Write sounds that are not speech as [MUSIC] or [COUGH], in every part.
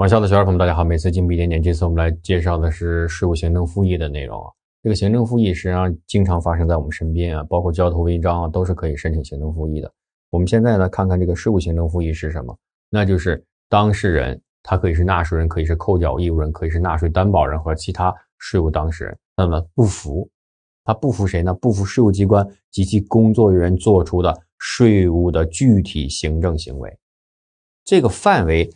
网校的学员朋友们，大家好！每次进步一点点，这次我们来介绍的是税务行政复议的内容。这个行政复议实际上经常发生在我们身边啊，包括交通违章啊，都是可以申请行政复议的。我们现在呢，看看这个税务行政复议是什么？那就是当事人，他可以是纳税人，可以是扣缴义务人，可以是纳税担保人和其他税务当事人。那么不服，他不服谁呢？不服税务机关及其工作人员做出的税务的具体行政行为。这个范围。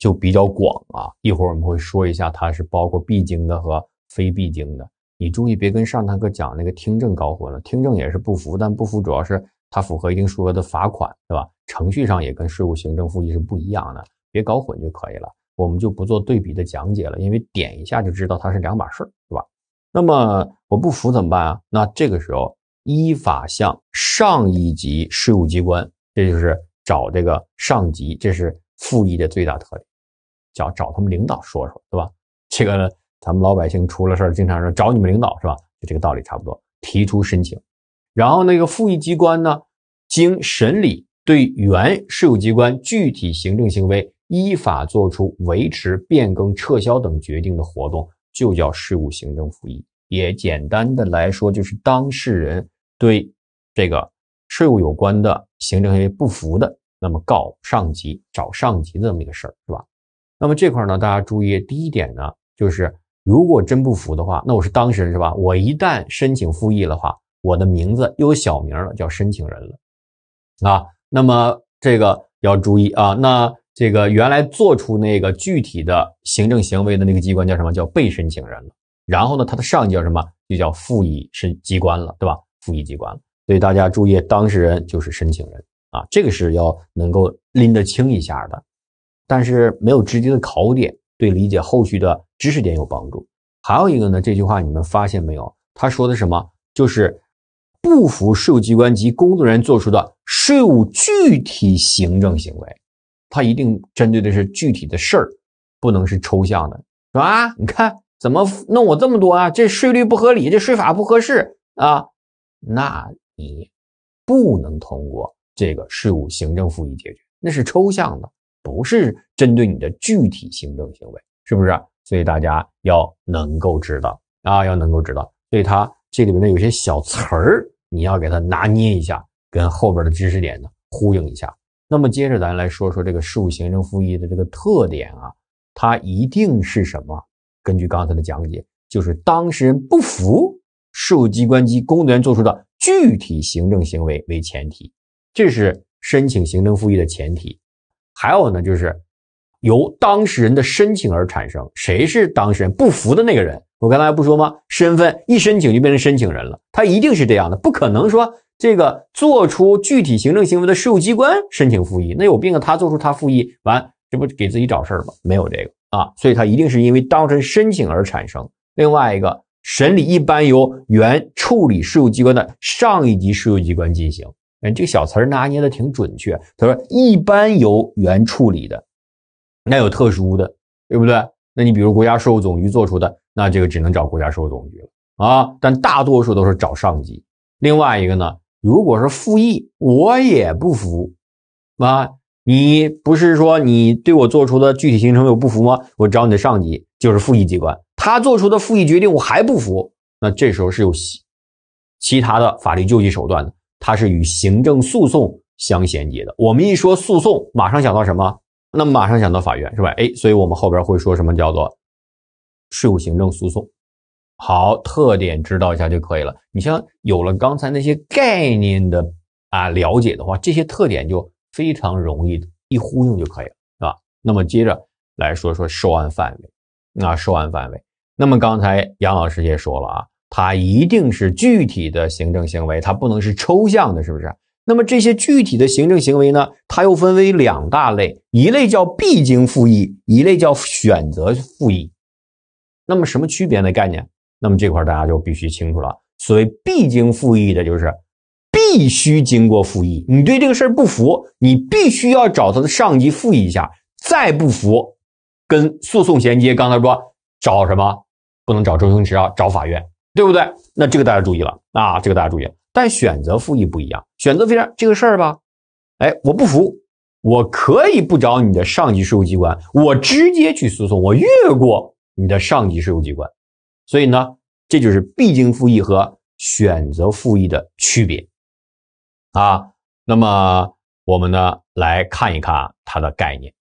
就比较广啊，一会儿我们会说一下，它是包括必经的和非必经的。你注意别跟上堂课讲那个听证搞混了，听证也是不服，但不服主要是它符合一定数额的罚款，对吧？程序上也跟税务行政复议是不一样的，别搞混就可以了。我们就不做对比的讲解了，因为点一下就知道它是两码事儿，对吧？那么我不服怎么办啊？那这个时候依法向上一级税务机关，这就是找这个上级，这是复议的最大特点。叫找他们领导说说，对吧？这个咱们老百姓出了事儿，经常说找你们领导，是吧？就这个道理差不多。提出申请，然后那个复议机关呢，经审理对原税务机关具体行政行为依法作出维持、变更、撤销等决定的活动，就叫税务行政复议。也简单的来说，就是当事人对这个税务有关的行政行为不服的，那么告上级、找上级的这么一个事儿，是吧？那么这块呢，大家注意第一点呢，就是如果真不服的话，那我是当事人是吧？我一旦申请复议的话，我的名字又有小名了，叫申请人了啊。那么这个要注意啊，那这个原来做出那个具体的行政行为的那个机关叫什么？叫被申请人了。然后呢，他的上级叫什么？就叫复议申机关了，对吧？复议机关了。所以大家注意，当事人就是申请人啊，这个是要能够拎得清一下的。但是没有直接的考点，对理解后续的知识点有帮助。还有一个呢，这句话你们发现没有？他说的什么？就是不服税务机关及工作人员做出的税务具体行政行为，他一定针对的是具体的事儿，不能是抽象的，是吧？你看怎么弄我这么多啊？这税率不合理，这税法不合适啊？那你不能通过这个税务行政复议解决，那是抽象的。不是针对你的具体行政行为，是不是？所以大家要能够知道啊，要能够知道，所以它这里面呢有些小词儿，你要给它拿捏一下，跟后边的知识点呢呼应一下。那么接着咱来说说这个税务行政复议的这个特点啊，它一定是什么？根据刚才的讲解，就是当事人不服税务机关及公务员作出的具体行政行为为前提，这是申请行政复议的前提。还有呢，就是由当事人的申请而产生。谁是当事人？不服的那个人。我刚才不说吗？身份一申请就变成申请人了，他一定是这样的，不可能说这个做出具体行政行为的税务机关申请复议，那有病啊！他做出他复议完，这不给自己找事儿吗？没有这个啊，所以他一定是因为当事人申请而产生。另外一个，审理一般由原处理税务机关的上一级税务机关进行。嗯，这个小词儿拿捏的挺准确。他说，一般由原处理的，那有特殊的，对不对？那你比如国家税务总局做出的，那这个只能找国家税务总局了啊。但大多数都是找上级。另外一个呢，如果是复议，我也不服啊。你不是说你对我做出的具体行程有不服吗？我找你的上级，就是复议机关，他做出的复议决定我还不服，那这时候是有其他的法律救济手段的。它是与行政诉讼相衔接的。我们一说诉讼，马上想到什么？那马上想到法院，是吧？哎，所以我们后边会说什么叫做税务行政诉讼？好，特点知道一下就可以了。你像有了刚才那些概念的啊了解的话，这些特点就非常容易一呼应就可以了，是吧？那么接着来说说受案范围。那受案范围，那么刚才杨老师也说了啊。它一定是具体的行政行为，它不能是抽象的，是不是？那么这些具体的行政行为呢？它又分为两大类，一类叫必经复议，一类叫选择复议。那么什么区别的概念？那么这块大家就必须清楚了。所谓必经复议的，就是必须经过复议。你对这个事不服，你必须要找他的上级复议一下。再不服，跟诉讼衔接。刚才说找什么？不能找周星驰啊，找法院。对不对？那这个大家注意了啊！这个大家注意，但选择复议不一样。选择复议这个事儿吧，哎，我不服，我可以不找你的上级税务机关，我直接去诉讼，我越过你的上级税务机关。所以呢，这就是必经复议和选择复议的区别啊。那么我们呢来看一看它的概念，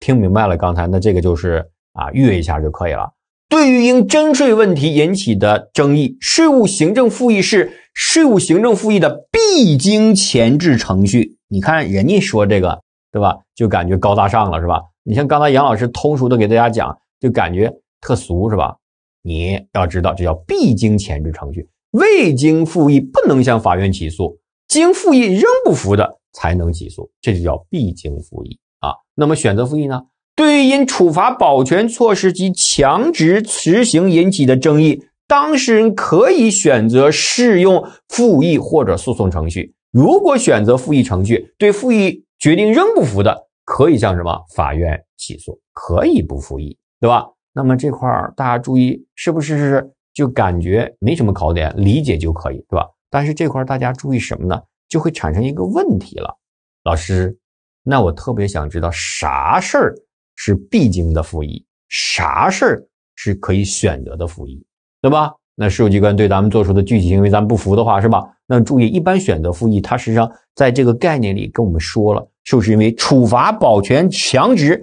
听明白了刚才那这个就是啊，阅一下就可以了。对于因征税问题引起的争议，税务行政复议是税务行政复议的必经前置程序。你看人家说这个，对吧？就感觉高大上了，是吧？你像刚才杨老师通俗的给大家讲，就感觉特俗，是吧？你要知道，这叫必经前置程序。未经复议，不能向法院起诉；经复议仍不服的，才能起诉，这就叫必经复议啊。那么选择复议呢？对于因处罚保全措施及强制执行引起的争议，当事人可以选择适用复议或者诉讼程序。如果选择复议程序，对复议决定仍不服的，可以向什么法院起诉？可以不复议，对吧？那么这块儿大家注意，是不是就感觉没什么考点，理解就可以，对吧？但是这块儿大家注意什么呢？就会产生一个问题了，老师，那我特别想知道啥事儿？是必经的复议，啥事儿是可以选择的复议，对吧？那税务机关对咱们做出的具体行为，咱们不服的话，是吧？那注意，一般选择复议，它实际上在这个概念里跟我们说了，就是因为处罚、保全、强制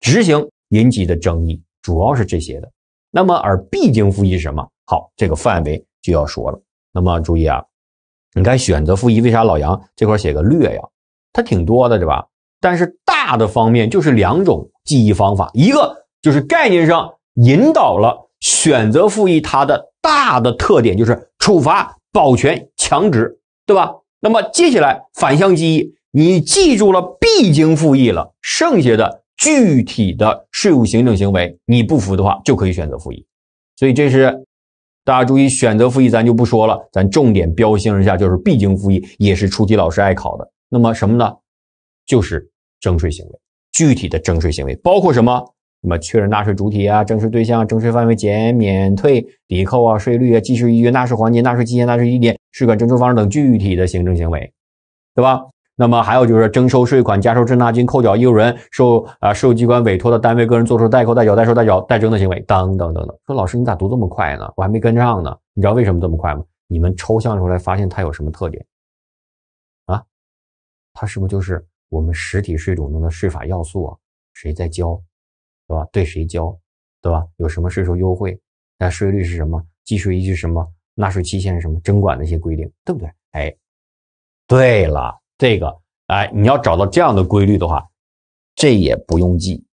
执行引起的争议，主要是这些的。那么而必经复议是什么？好，这个范围就要说了。那么注意啊，你看选择复议，为啥老杨这块写个略呀？它挺多的，对吧？但是大的方面就是两种记忆方法，一个就是概念上引导了选择复议，它的大的特点就是处罚、保全、强制，对吧？那么接下来反向记忆，你记住了必经复议了，剩下的具体的税务行政行为你不服的话就可以选择复议。所以这是大家注意选择复议，咱就不说了，咱重点标星一下，就是必经复议也是出题老师爱考的。那么什么呢？就是征税行为，具体的征税行为包括什么？什么确认纳税主体啊，征税对象、征税范围、减免退抵扣啊，税率啊，计税依据、纳税环节、纳税期限、纳税地点、税款征收方式等具体的行政行为，对吧？那么还有就是征收税款、加收滞纳金、扣缴义务人受啊受机关委托的单位个人做出代扣代缴、代收代缴、代征的行为，等等等等。说老师你咋读这么快呢？我还没跟上呢。你知道为什么这么快吗？你们抽象出来发现它有什么特点？啊，它是不是就是？我们实体税种中的税法要素啊，谁在交，对吧？对谁交，对吧？有什么税收优惠？那税率是什么？计税依据什么？纳税期限是什么？征管的一些规定，对不对？哎，对了，这个哎，你要找到这样的规律的话，这也不用记，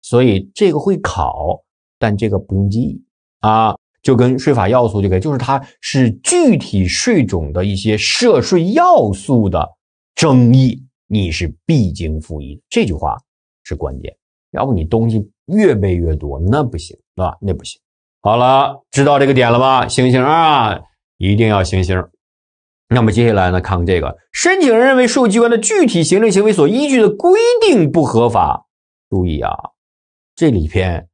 所以这个会考，但这个不用记啊，就跟税法要素就以，就是它是具体税种的一些涉税要素的争议。你是必经复议，这句话是关键。要不你东西越背越多，那不行，啊，吧？那不行。好了，知道这个点了吧？行不啊？一定要行行。那么接下来呢？看看这个，申请人认为税务机关的具体行政行为所依据的规定不合法。注意啊，这里边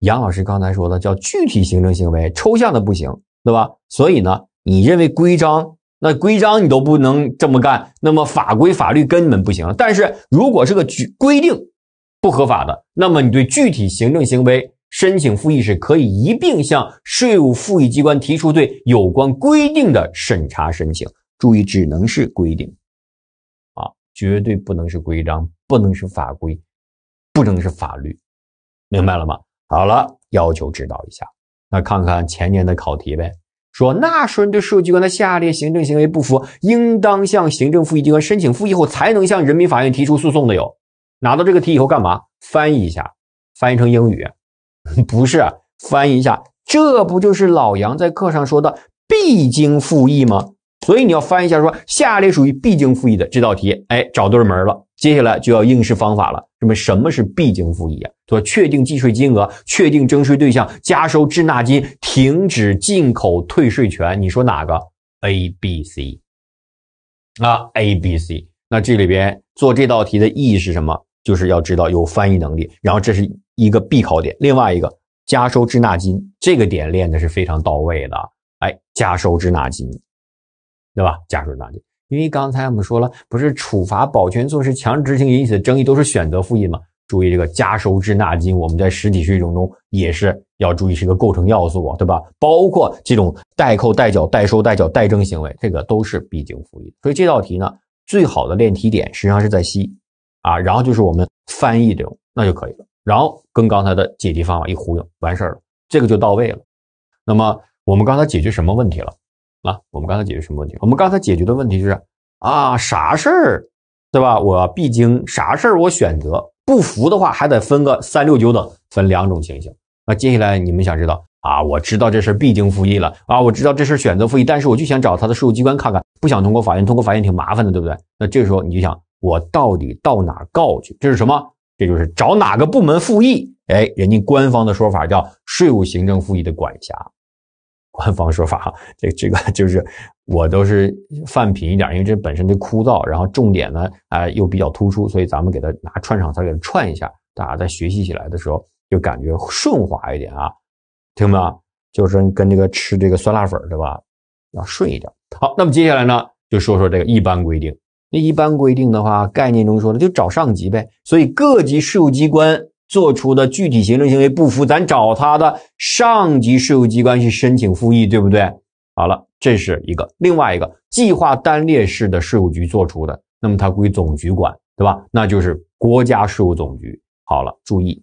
杨老师刚才说的叫具体行政行为，抽象的不行，对吧？所以呢，你认为规章。那规章你都不能这么干，那么法规法律根本不行。但是如果是个具规定不合法的，那么你对具体行政行为申请复议是可以一并向税务复议机关提出对有关规定的审查申请。注意，只能是规定，啊，绝对不能是规章，不能是法规，不能是法律，明白了吗？好了，要求指导一下，那看看前年的考题呗。说，纳税人对税务机关的下列行政行为不服，应当向行政复议机关申请复议后，才能向人民法院提出诉讼的有，拿到这个题以后干嘛？翻译一下，翻译成英语，[LAUGHS] 不是，翻译一下，这不就是老杨在课上说的必经复议吗？所以你要翻译一下，说下列属于必经复议的这道题，哎，找对门了。接下来就要应试方法了。什么？什么是必经复议啊？说确定计税金额、确定征税对象、加收滞纳金、停止进口退税权。你说哪个？A、B、C？啊，A、B、C？那这里边做这道题的意义是什么？就是要知道有翻译能力。然后这是一个必考点。另外一个加收滞纳金这个点练的是非常到位的。哎，加收滞纳金，对吧？加收滞纳金。因为刚才我们说了，不是处罚、保全措施、强制执行引起的争议都是选择复议吗？注意这个加收滞纳金，我们在实体税种中也是要注意是一个构成要素啊，对吧？包括这种代扣代缴、代收代缴、代征行为，这个都是必经复议。所以这道题呢，最好的练题点实际上是在 C 啊，然后就是我们翻译这种那就可以了，然后跟刚才的解题方法一呼应，完事儿了，这个就到位了。那么我们刚才解决什么问题了？啊，我们刚才解决什么问题？我们刚才解决的问题就是，啊，啥事儿，对吧？我必经啥事儿？我选择不服的话，还得分个三六九等，分两种情形。那接下来你们想知道啊？我知道这事必经复议了啊，我知道这事选择复议，但是我就想找他的税务机关看看，不想通过法院，通过法院挺麻烦的，对不对？那这个时候你就想，我到底到哪告去？这是什么？这就是找哪个部门复议？哎，人家官方的说法叫税务行政复议的管辖。官方说法，哈，这这个就是我都是泛品一点，因为这本身就枯燥，然后重点呢，哎又比较突出，所以咱们给它拿串场，咱给它串一下，大家在学习起来的时候就感觉顺滑一点啊，听明白就是跟这个吃这个酸辣粉对吧，要顺一点。好，那么接下来呢，就说说这个一般规定。那一般规定的话，概念中说的就找上级呗，所以各级税务机关。做出的具体行政行为不服，咱找他的上级税务机关去申请复议，对不对？好了，这是一个。另外一个计划单列式的税务局做出的，那么它归总局管，对吧？那就是国家税务总局。好了，注意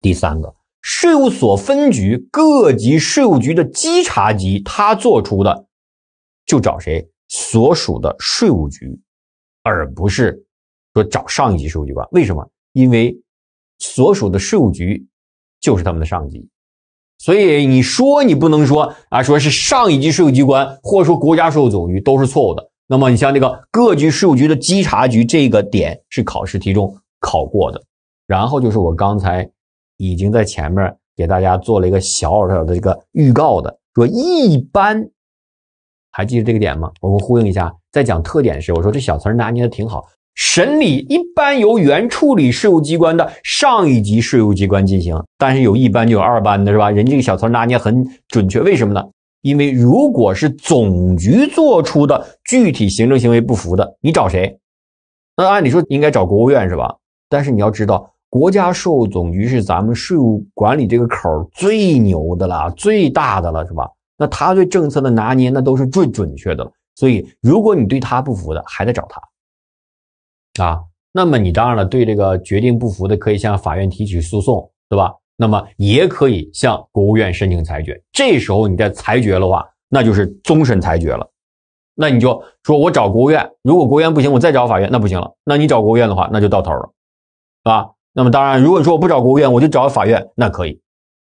第三个税务所分局、各级税务局的稽查局，他做出的就找谁所属的税务局，而不是说找上一级税务机关。为什么？因为。所属的税务局就是他们的上级，所以你说你不能说啊，说是上一级税务机关，或者说国家税务总局都是错误的。那么你像这个各级税务局的稽查局这个点是考试题中考过的，然后就是我刚才已经在前面给大家做了一个小小的这个预告的，说一般还记得这个点吗？我们呼应一下，在讲特点时我说这小词儿拿捏的挺好。审理一般由原处理税务机关的上一级税务机关进行，但是有一般就有二班的，是吧？人这个小曹拿捏很准确，为什么呢？因为如果是总局做出的具体行政行为不服的，你找谁？那按理说应该找国务院，是吧？但是你要知道，国家税务总局是咱们税务管理这个口最牛的了，最大的了，是吧？那他对政策的拿捏，那都是最准确的了。所以，如果你对他不服的，还得找他。啊，那么你当然了，对这个决定不服的，可以向法院提起诉讼，对吧？那么也可以向国务院申请裁决。这时候你再裁决的话，那就是终审裁决了。那你就说，我找国务院，如果国务院不行，我再找法院，那不行了。那你找国务院的话，那就到头了，啊。那么当然，如果说我不找国务院，我就找法院，那可以，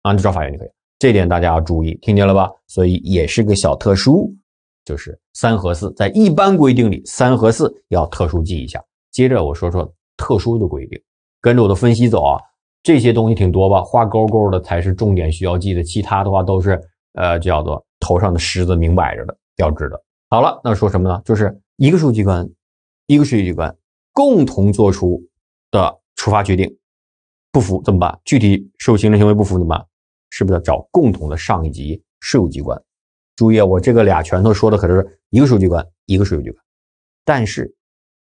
啊，就找法院就可以。这点大家要注意，听见了吧？所以也是个小特殊，就是三和四，在一般规定里，三和四要特殊记一下。接着我说说特殊的规定，跟着我的分析走啊，这些东西挺多吧？画勾勾的才是重点需要记的，其他的话都是呃叫做头上的虱子，明摆着的标志的。好了，那说什么呢？就是一个税务机关，一个税务机关共同做出的处罚决定，不服怎么办？具体受行政行为不服怎么办？是不是要找共同的上一级税务机关？注意啊，我这个俩拳头说的可是一个税务机关，一个税务机关，但是。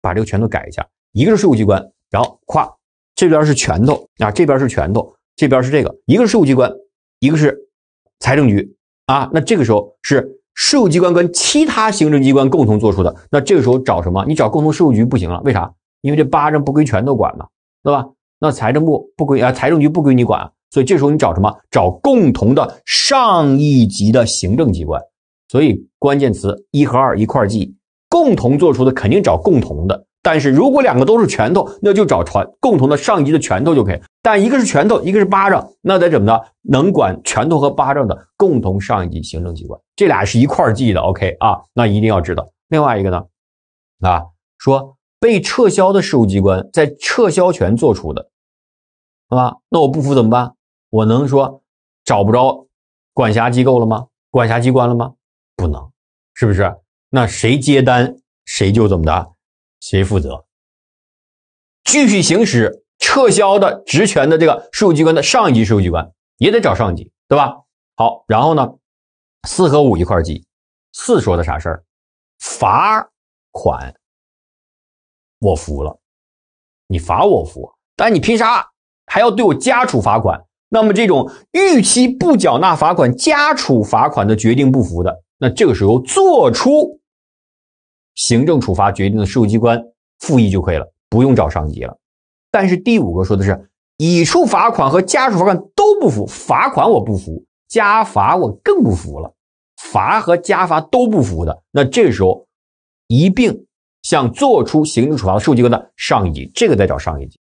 把这个拳头改一下，一个是税务机关，然后跨这边是拳头啊，这边是拳头，这边是这个，一个是税务机关，一个是财政局啊。那这个时候是税务机关跟其他行政机关共同作出的，那这个时候找什么？你找共同税务局不行了，为啥？因为这八证不归拳头管嘛，对吧？那财政部不归啊，财政局不归你管，所以这时候你找什么？找共同的上一级的行政机关。所以关键词一和二一块记。共同做出的肯定找共同的，但是如果两个都是拳头，那就找传共同的上一级的拳头就可以。但一个是拳头，一个是巴掌，那得怎么着？能管拳头和巴掌的共同上一级行政机关，这俩是一块儿记的。OK 啊，那一定要知道。另外一个呢，啊，说被撤销的事务机关在撤销权做出的，啊，那我不服怎么办？我能说找不着管辖机构了吗？管辖机关了吗？不能，是不是？那谁接单谁就怎么的，谁负责，继续行使撤销的职权的这个税务机关的上一级税务机关也得找上级，对吧？好，然后呢，四和五一块记。四说的啥事儿？罚款，我服了，你罚我服，但你凭啥还要对我加处罚款？那么这种逾期不缴纳罚款加处罚款的决定不服的。那这个时候做出行政处罚决定的税务机关复议就可以了，不用找上级了。但是第五个说的是，已处罚款和加处罚款都不服，罚款我不服，加罚我更不服了，罚和加罚都不服的，那这个时候一并向做出行政处罚的税务机关的上一级，这个再找上一级。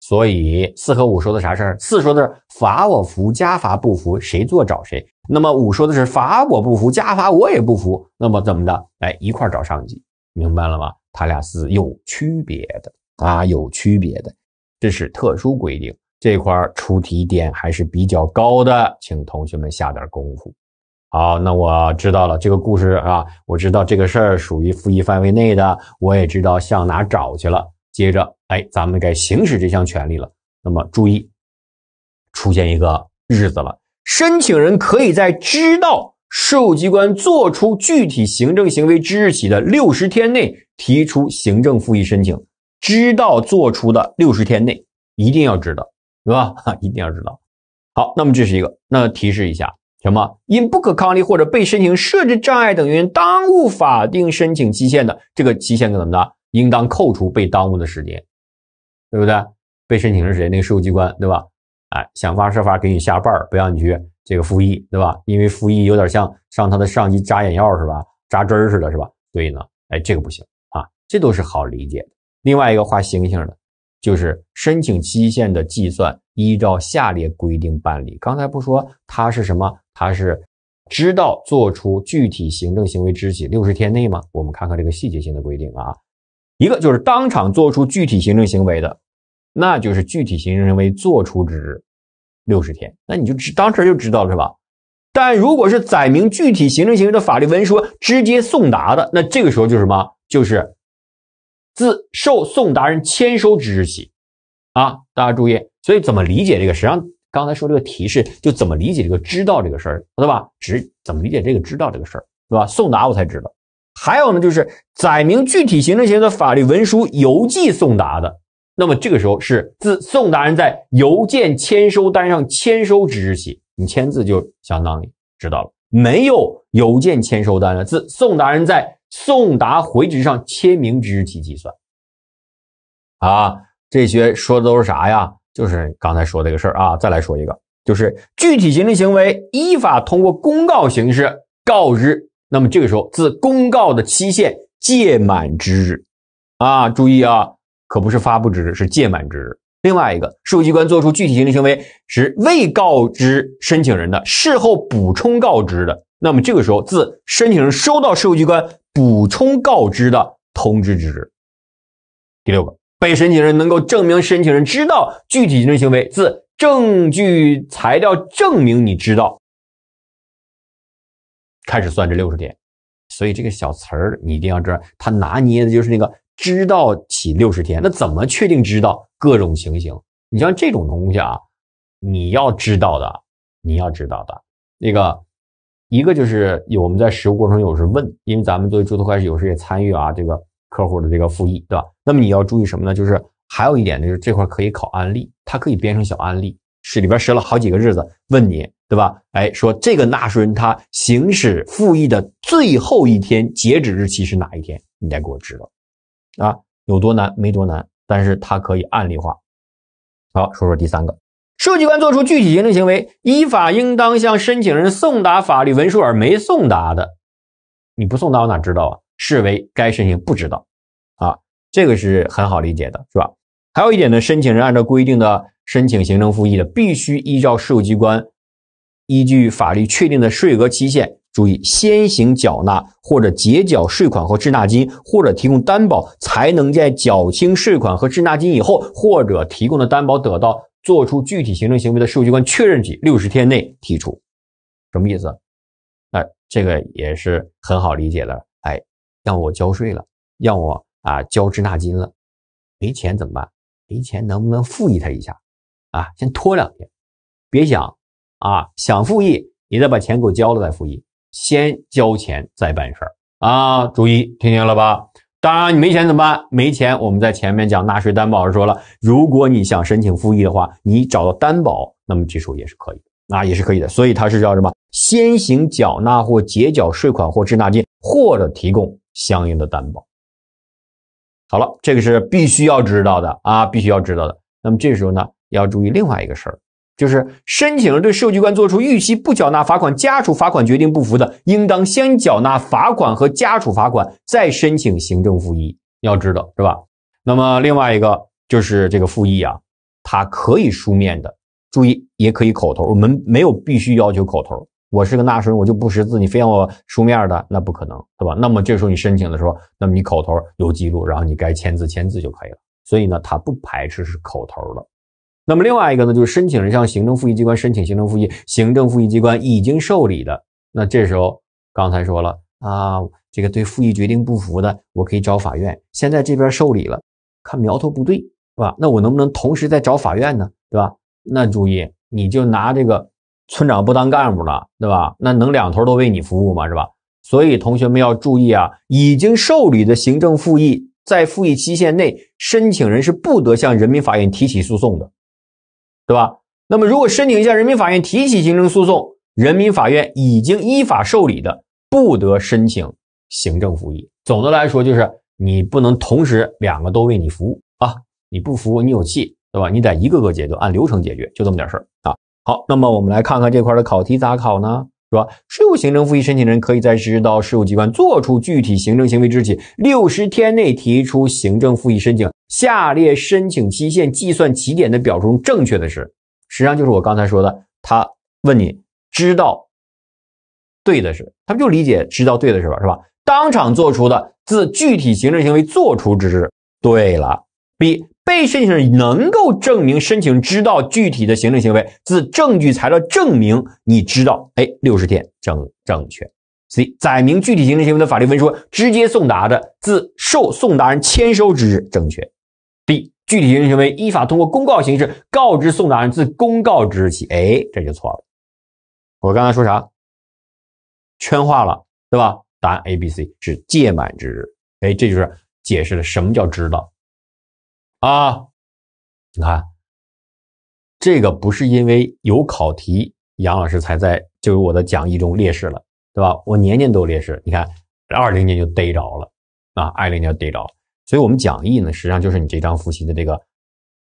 所以四和五说的啥事儿？四说的是罚我服，加罚不服，谁做找谁。那么五说的是罚我不服，加罚我也不服，那么怎么的？哎，一块找上级，明白了吧？他俩是有区别的啊，有区别的，这是特殊规定，这块出题点还是比较高的，请同学们下点功夫。好，那我知道了这个故事啊，我知道这个事儿属于复议范围内的，我也知道向哪找去了。接着，哎，咱们该行使这项权利了。那么注意，出现一个日子了。申请人可以在知道税务机关作出具体行政行为之日起的六十天内提出行政复议申请。知道作出的六十天内，一定要知道，是吧？哈，[LAUGHS] 一定要知道。好，那么这是一个。那提示一下，什么？因不可抗力或者被申请设置障碍等原因耽误法定申请期限的，这个期限怎么的？应当扣除被耽误的时间，对不对？被申请是谁？那个税务机关，对吧？哎，想方设法给你下绊儿，不让你去这个服役，对吧？因为服役有点像上他的上级扎眼药是吧？扎针儿似的，是吧？所以呢，哎，这个不行啊，这都是好理解的。另外一个画星星的，就是申请期限的计算，依照下列规定办理。刚才不说他是什么？他是知道做出具体行政行为之日起六十天内吗？我们看看这个细节性的规定啊，一个就是当场做出具体行政行为的。那就是具体行政行为作出之日，六十天，那你就知当时就知道了，是吧？但如果是载明具体行政行为的法律文书直接送达的，那这个时候就是什么？就是自受送达人签收之日起啊，大家注意。所以怎么理解这个？实际上刚才说这个提示，就怎么理解这个知道这个事儿，对吧？只怎么理解这个知道这个事儿，对吧？送达我才知道。还有呢，就是载明具体行政行为的法律文书邮寄送达的。那么这个时候是自宋达人在邮件签收单上签收之日起，你签字就相当于知道了。没有邮件签收单了，自宋达人在送达回执上签名之日起计算。啊，这些说的都是啥呀？就是刚才说这个事儿啊。再来说一个，就是具体行政行为依法通过公告形式告知，那么这个时候自公告的期限届满之日，啊，注意啊。可不是发布之日，是届满之日。另外一个，税务机关作出具体行政行为时未告知申请人的，事后补充告知的，那么这个时候自申请人收到税务机关补充告知的通知之日。第六个，被申请人能够证明申请人知道具体行政行为，自证据材料证明你知道开始算这六十天。所以这个小词儿你一定要知道，他拿捏的就是那个。知道起六十天，那怎么确定知道各种情形？你像这种东西啊，你要知道的，你要知道的。那个，一个就是有我们在实务过程中有时问，因为咱们作为注册会计师有时也参与啊这个客户的这个复议，对吧？那么你要注意什么呢？就是还有一点呢，就是这块可以考案例，它可以编成小案例，是里边设了好几个日子，问你，对吧？哎，说这个纳税人他行使复议的最后一天截止日期是哪一天？你得给我知道。啊，有多难没多难，但是它可以案例化。好，说说第三个，税务机关作出具体行政行为，依法应当向申请人送达法律文书而没送达的，你不送达我哪知道啊？视为该申请不知道啊，这个是很好理解的，是吧？还有一点呢，申请人按照规定的申请行政复议的，必须依照税务机关依据法律确定的税额期限。注意，先行缴纳或者结缴税款和滞纳金，或者提供担保，才能在缴清税款和滞纳金以后，或者提供的担保得到做出具体行政行为的税务机关确认起六十天内提出。什么意思？哎，这个也是很好理解的。哎，让我交税了，让我啊交滞纳金了，没钱怎么办？没钱能不能复议他一下？啊，先拖两天，别想啊想复议，你再把钱给我交了再复议。先交钱再办事儿啊！注意，听见了吧？当然，你没钱怎么办？没钱，我们在前面讲纳税担保时说了，如果你想申请复议的话，你找到担保，那么这时候也是可以啊，也是可以的。所以它是叫什么？先行缴纳或结缴税款或滞纳金，或者提供相应的担保。好了，这个是必须要知道的啊，必须要知道的。那么这时候呢，要注意另外一个事儿。就是申请人对税务机关作出逾期不缴纳罚款、加处罚款决定不服的，应当先缴纳罚款和加处罚款，再申请行政复议。要知道是吧？那么另外一个就是这个复议啊，它可以书面的，注意也可以口头。我们没有必须要求口头。我是个纳税人，我就不识字，你非让我书面的，那不可能对吧？那么这时候你申请的时候，那么你口头有记录，然后你该签字签字就可以了。所以呢，它不排斥是口头的。那么另外一个呢，就是申请人向行政复议机关申请行政复议，行政复议机关已经受理的，那这时候刚才说了啊，这个对复议决定不服的，我可以找法院。现在这边受理了，看苗头不对，是吧？那我能不能同时再找法院呢？对吧？那注意，你就拿这个村长不当干部了，对吧？那能两头都为你服务吗？是吧？所以同学们要注意啊，已经受理的行政复议，在复议期限内，申请人是不得向人民法院提起诉讼的。对吧？那么如果申请向人民法院提起行政诉讼，人民法院已经依法受理的，不得申请行政复议。总的来说，就是你不能同时两个都为你服务啊！你不服，你有气，对吧？你得一个个解决，按流程解决，就这么点事儿啊。好，那么我们来看看这块的考题咋考呢？是吧？税务行政复议申请人可以在施到税务机关作出具体行政行为之日起六十天内提出行政复议申请。下列申请期限计算起点的表述中正确的是，实际上就是我刚才说的，他问你知道对的是，他们就理解知道对的是吧，是吧？当场做出的，自具体行政行为作出之日，对了。B 被申请人能够证明申请知道具体的行政行为，自证据材料证明你知道，哎，六十天正正确。C 载明具体行政行为的法律文书直接送达的，自受送达人签收之日，正确。B 具体行为依法通过公告形式告知送达人，自公告之日起，哎，这就错了。我刚才说啥？圈化了，对吧？答案 A、B、C 是届满之日，哎，这就是解释了什么叫知道啊？你看，这个不是因为有考题，杨老师才在就是我的讲义中列示了，对吧？我年年都列示，你看二零年就逮着了啊，二零年逮着了。所以，我们讲义呢，实际上就是你这章复习的这个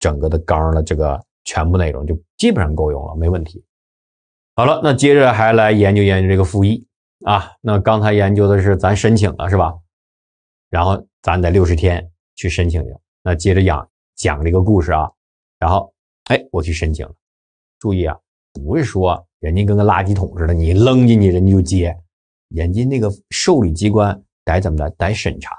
整个的纲的这个全部内容，就基本上够用了，没问题。好了，那接着还来研究研究这个复议啊。那刚才研究的是咱申请了是吧？然后咱得六十天去申请。去。那接着讲讲这个故事啊。然后，哎，我去申请了。注意啊，不是说人家跟个垃圾桶似的，你扔进去人家就接，人家那个受理机关得怎么的，得审查。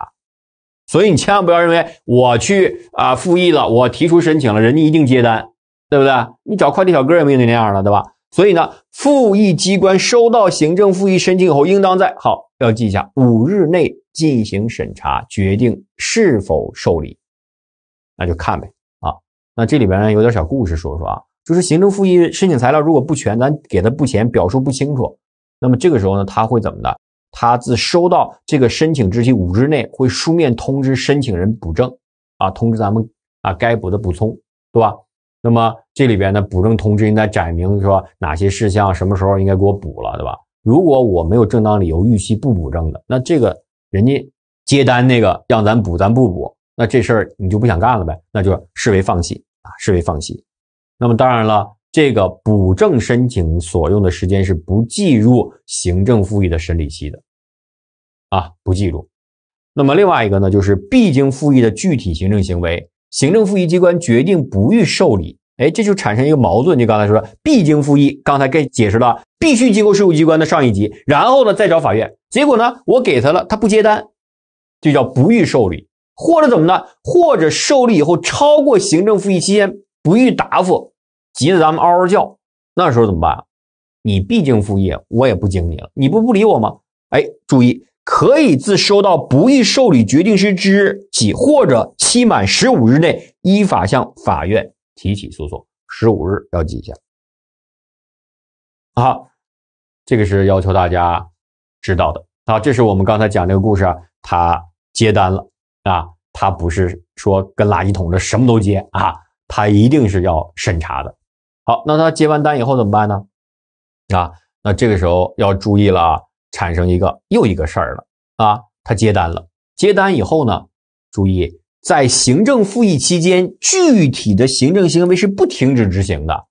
所以你千万不要认为我去啊复议了，我提出申请了，人家一定接单，对不对？你找快递小哥也没有那样了，对吧？所以呢，复议机关收到行政复议申请后，应当在好要记一下五日内进行审查，决定是否受理。那就看呗啊。那这里边呢有点小故事说说啊，就是行政复议申请材料如果不全，咱给他不全，表述不清楚，那么这个时候呢，他会怎么的？他自收到这个申请之日起五日内，会书面通知申请人补正，啊，通知咱们啊该补的补充，对吧？那么这里边的补正通知应该载明说哪些事项，什么时候应该给我补了，对吧？如果我没有正当理由逾期不补正的，那这个人家接单那个让咱补，咱不补，那这事儿你就不想干了呗？那就视为放弃啊，视为放弃。那么当然了。这个补正申请所用的时间是不计入行政复议的审理期的，啊，不计入。那么另外一个呢，就是必经复议的具体行政行为，行政复议机关决定不予受理，哎，这就产生一个矛盾。你刚才说必经复议，刚才给解释了，必须经过税务机关的上一级，然后呢再找法院。结果呢我给他了，他不接单，就叫不予受理，或者怎么呢？或者受理以后超过行政复议期间不予答复。急得咱们嗷嗷叫，那时候怎么办你毕竟副业，我也不经你了，你不不理我吗？哎，注意，可以自收到不予受理决定书之日起或者期满十五日内依法向法院提起诉讼，十五日要记一下。好，这个是要求大家知道的。好，这是我们刚才讲这个故事啊，他接单了啊，他不是说跟垃圾桶的什么都接啊，他一定是要审查的。好，那他接完单以后怎么办呢？啊，那这个时候要注意了产生一个又一个事儿了啊，他接单了，接单以后呢，注意在行政复议期间，具体的行政行为是不停止执行的，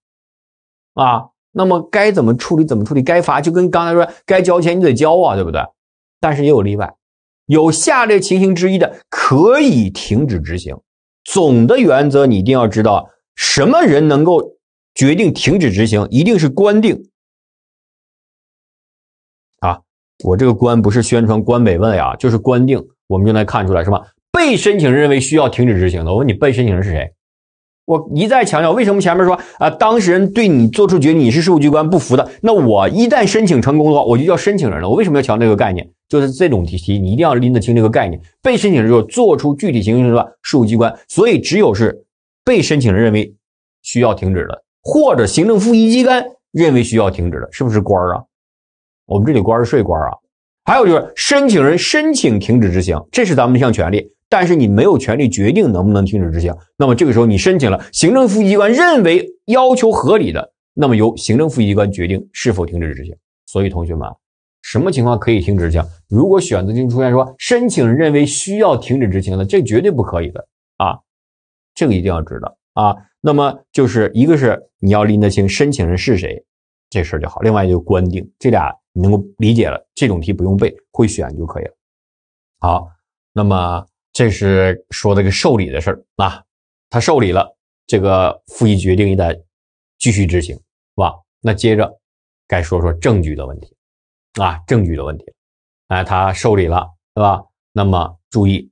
啊，那么该怎么处理怎么处理，该罚就跟刚才说，该交钱你得交啊，对不对？但是也有例外，有下列情形之一的，可以停止执行。总的原则你一定要知道，什么人能够。决定停止执行一定是官定啊！我这个官不是宣传官北问呀，就是官定，我们就能看出来是吧？被申请人认为需要停止执行的，我问你被申请人是谁？我一再强调，为什么前面说啊，当事人对你做出决定，你是税务机关不服的，那我一旦申请成功的话，我就叫申请人了。我为什么要强调这个概念？就是这种题题，你一定要拎得清这个概念。被申请人就是做出具体行政的税务机关，所以只有是被申请人认为需要停止的。或者行政复议机关认为需要停止的，是不是官儿啊？我们这里官儿是税官儿啊。还有就是申请人申请停止执行，这是咱们一项权利，但是你没有权利决定能不能停止执行。那么这个时候你申请了，行政复议机关认为要求合理的，那么由行政复议机关决定是否停止执行。所以同学们，什么情况可以停止执行？如果选择性出现说申请人认为需要停止执行的，这绝对不可以的啊！这个一定要知道啊。那么就是一个是你要拎得清申请人是谁，这事儿就好；另外一个定，这俩你能够理解了，这种题不用背，会选就可以了。好，那么这是说这个受理的事儿啊，他受理了这个复议决定也得继续执行，是吧？那接着该说说证据的问题啊，证据的问题，哎，他受理了，对吧？那么注意，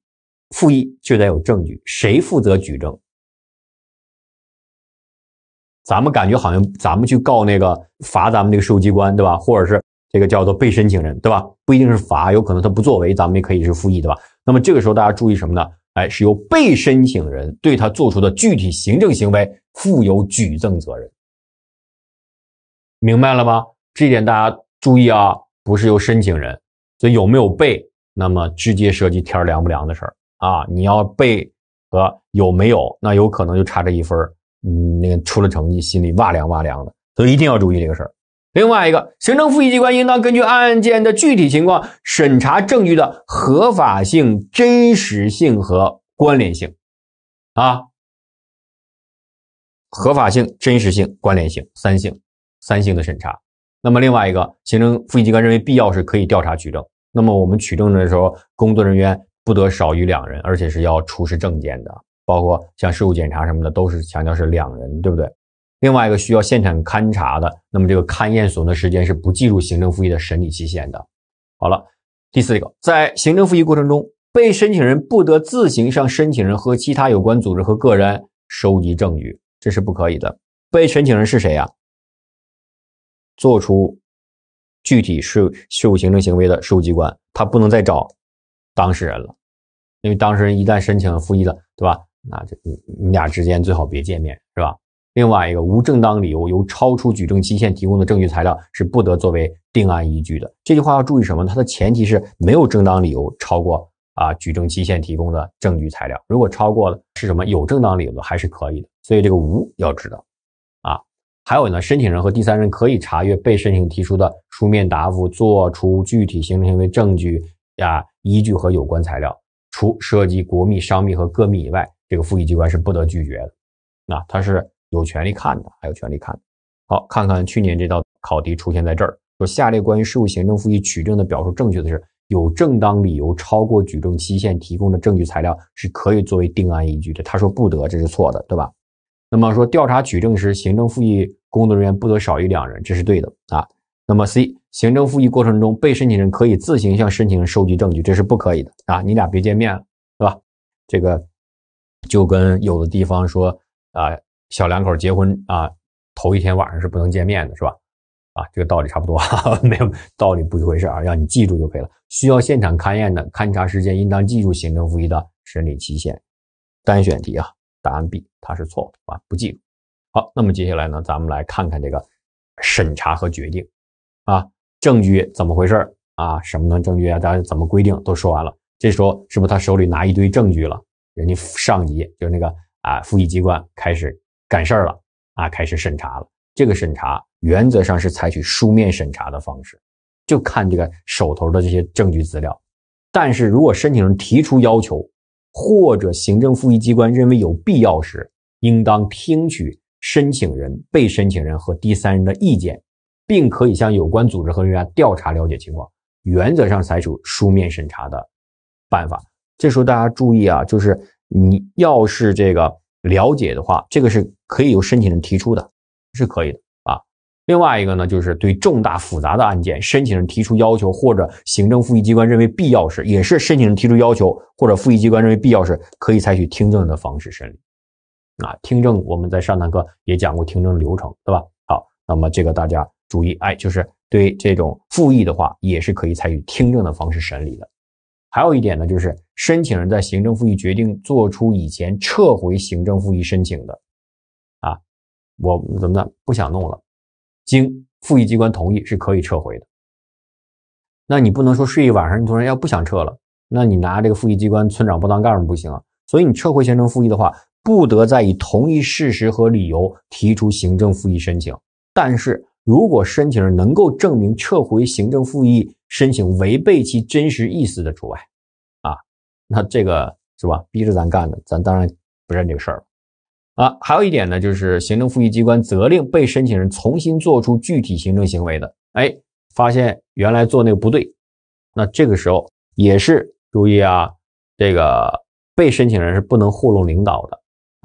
复议就得有证据，谁负责举证？咱们感觉好像咱们去告那个罚咱们这个税务机关，对吧？或者是这个叫做被申请人，对吧？不一定是罚，有可能他不作为，咱们也可以是复议，对吧？那么这个时候大家注意什么呢？哎，是由被申请人对他做出的具体行政行为负有举证责任，明白了吗？这一点大家注意啊，不是由申请人。所以有没有被，那么直接涉及天凉不凉的事儿啊？你要被和有没有，那有可能就差这一分儿。嗯，那个出了成绩，心里哇凉哇凉的，所以一定要注意这个事儿。另外一个，行政复议机关应当根据案件的具体情况，审查证据的合法性、真实性和关联性。啊，合法性、真实性、关联性，三性，三性的审查。那么，另外一个，行政复议机关认为必要时可以调查取证。那么，我们取证的时候，工作人员不得少于两人，而且是要出示证件的。包括像税务检查什么的，都是强调是两人，对不对？另外一个需要现场勘查的，那么这个勘验所用时间是不计入行政复议的审理期限的。好了，第四个，在行政复议过程中，被申请人不得自行向申请人和其他有关组织和个人收集证据，这是不可以的。被申请人是谁呀？做出具体税税务行政行为的税务机关，他不能再找当事人了，因为当事人一旦申请了复议了，对吧？那就你你俩之间最好别见面，是吧？另外一个，无正当理由由超出举证期限提供的证据材料是不得作为定案依据的。这句话要注意什么？它的前提是没有正当理由超过啊举证期限提供的证据材料。如果超过了，是什么？有正当理由的还是可以的。所以这个“无”要知道啊。还有呢，申请人和第三人可以查阅被申请提出的书面答复、做出具体行政行为证据呀依据和有关材料，除涉及国密、商密和个密以外。这个复议机关是不得拒绝的，那他是有权利看的，还有权利看。好，看看去年这道考题出现在这儿，说下列关于事务行政复议取证的表述正确的是：有正当理由超过举证期限提供的证据材料是可以作为定案依据的。他说不得，这是错的，对吧？那么说调查取证时，行政复议工作人员不得少于两人，这是对的啊。那么 C，行政复议过程中，被申请人可以自行向申请人收集证据，这是不可以的啊。你俩别见面了，对吧？这个。就跟有的地方说啊，小两口结婚啊，头一天晚上是不能见面的，是吧？啊，这个道理差不多，哈 [LAUGHS] 哈没有道理不一回事啊，让你记住就可以了。需要现场勘验的，勘查时间应当记住行政复议的审理期限。单选题啊，答案 B 它是错的啊，不记住。好，那么接下来呢，咱们来看看这个审查和决定啊，证据怎么回事啊？什么证据啊？大家怎么规定都说完了。这时候是不是他手里拿一堆证据了？人家上级就是那个啊，复议机关开始干事儿了啊，开始审查了。这个审查原则上是采取书面审查的方式，就看这个手头的这些证据资料。但是如果申请人提出要求，或者行政复议机关认为有必要时，应当听取申请人、被申请人和第三人的意见，并可以向有关组织和人员调查了解情况。原则上采取书面审查的办法。这时候大家注意啊，就是你要是这个了解的话，这个是可以由申请人提出的，是可以的啊。另外一个呢，就是对重大复杂的案件，申请人提出要求或者行政复议机关认为必要时，也是申请人提出要求或者复议机关认为必要时，可以采取听证的方式审理。啊，听证我们在上堂课也讲过听证流程，对吧？好，那么这个大家注意，哎，就是对这种复议的话，也是可以采取听证的方式审理的。还有一点呢，就是申请人在行政复议决定做出以前撤回行政复议申请的，啊，我怎么的不想弄了，经复议机关同意是可以撤回的。那你不能说睡一晚上，你突然要不想撤了，那你拿这个复议机关村长不当干部不行啊。所以你撤回行政复议的话，不得再以同一事实和理由提出行政复议申请。但是如果申请人能够证明撤回行政复议，申请违背其真实意思的除外，啊，那这个是吧？逼着咱干的，咱当然不认这个事儿了啊。还有一点呢，就是行政复议机关责令被申请人重新做出具体行政行为的，哎，发现原来做那个不对，那这个时候也是注意啊，这个被申请人是不能糊弄领导的